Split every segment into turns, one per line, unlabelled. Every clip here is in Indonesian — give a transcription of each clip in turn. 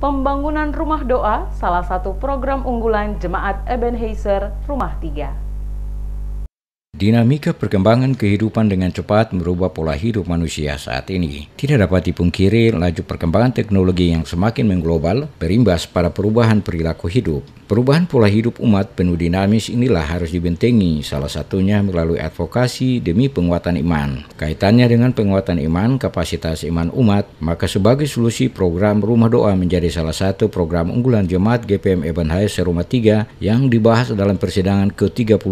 pembangunan rumah doa, salah satu program unggulan jemaat Ebenezer Rumah Tiga. Dinamika perkembangan kehidupan dengan cepat merubah pola hidup manusia saat ini. Tidak dapat dipungkiri, laju perkembangan teknologi yang semakin mengglobal berimbas pada perubahan perilaku hidup. Perubahan pola hidup umat penuh dinamis inilah harus dibentengi, salah satunya melalui advokasi demi penguatan iman. Kaitannya dengan penguatan iman, kapasitas iman umat, maka sebagai solusi program Rumah Doa menjadi salah satu program unggulan jemaat GPM Ebenezer Rumah 3 yang dibahas dalam persidangan ke-38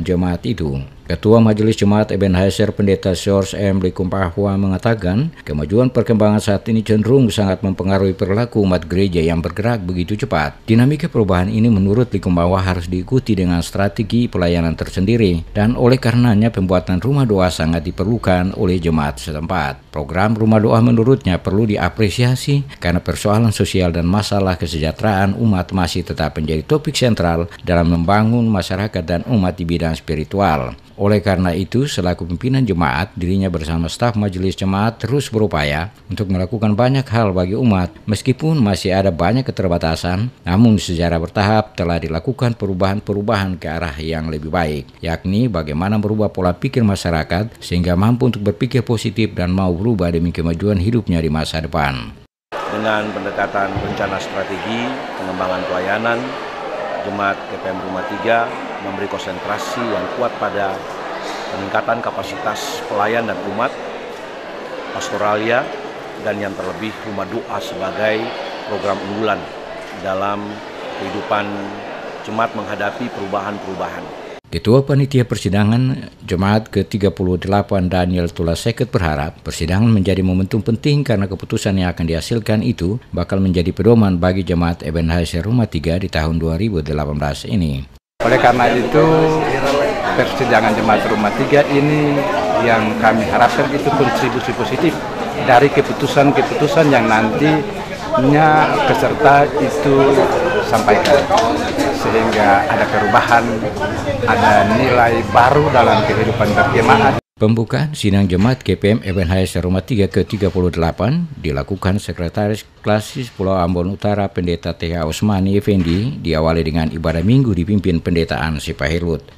jemaat itu. Ketua Majelis Jemaat Ebenezer Pendeta Source M. Likumpahwa mengatakan, kemajuan perkembangan saat ini cenderung sangat mempengaruhi perilaku umat gereja yang bergerak begitu cepat. Dinamika perubahan ini menurut Likumpahwa harus diikuti dengan strategi pelayanan tersendiri dan oleh karenanya pembuatan rumah doa sangat diperlukan oleh jemaat setempat. Program rumah doa menurutnya perlu diapresiasi karena persoalan sosial dan masalah kesejahteraan umat masih tetap menjadi topik sentral dalam membangun masyarakat dan umat di bidang spiritual. Oleh karena itu, selaku pimpinan jemaat, dirinya bersama staf majelis jemaat terus berupaya untuk melakukan banyak hal bagi umat. Meskipun masih ada banyak keterbatasan, namun secara bertahap telah dilakukan perubahan-perubahan ke arah yang lebih baik, yakni bagaimana merubah pola pikir masyarakat sehingga mampu untuk berpikir positif dan mau berubah demi kemajuan hidupnya di masa depan.
Dengan pendekatan rencana strategi, pengembangan pelayanan, jemaat KPM Rumah 3 memberi konsentrasi yang kuat pada peningkatan kapasitas pelayan dan umat, pastoralia, dan yang terlebih rumah doa sebagai program unggulan dalam kehidupan jemaat menghadapi
perubahan-perubahan. Ketua Panitia Persidangan Jemaat ke-38 Daniel Tulaseket berharap persidangan menjadi momentum penting karena keputusan yang akan dihasilkan itu bakal menjadi pedoman bagi Jemaat Ebenezer Rumah 3 di tahun 2018 ini.
Oleh karena itu, persidangan jemaat rumah tiga ini yang kami harapkan itu kontribusi positif dari keputusan-keputusan yang nantinya peserta itu sampaikan sehingga ada perubahan, ada nilai baru dalam kehidupan berjemaat.
Pembukaan Sinang Jemaat GPM FNHS Rumah 3 ke-38 dilakukan Sekretaris Klasis Pulau Ambon Utara Pendeta TH Osmani Effendi diawali dengan ibadah minggu dipimpin Pendeta Ansi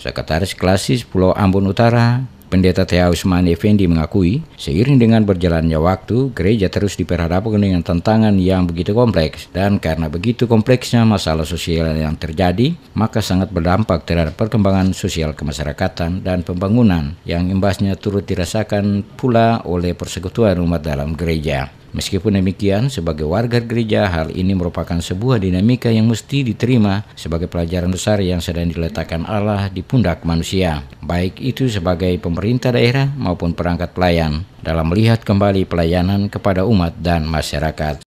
Sekretaris Klasis Pulau Ambon Utara Pendeta T.H. Usman Effendi mengakui, seiring dengan berjalannya waktu, gereja terus diperhadapkan dengan tantangan yang begitu kompleks. Dan karena begitu kompleksnya masalah sosial yang terjadi, maka sangat berdampak terhadap perkembangan sosial kemasyarakatan dan pembangunan yang imbasnya turut dirasakan pula oleh persekutuan umat dalam gereja. Meskipun demikian, sebagai warga gereja, hal ini merupakan sebuah dinamika yang mesti diterima sebagai pelajaran besar yang sedang diletakkan Allah di pundak manusia, baik itu sebagai pemerintah daerah maupun perangkat pelayan, dalam melihat kembali pelayanan kepada umat dan masyarakat.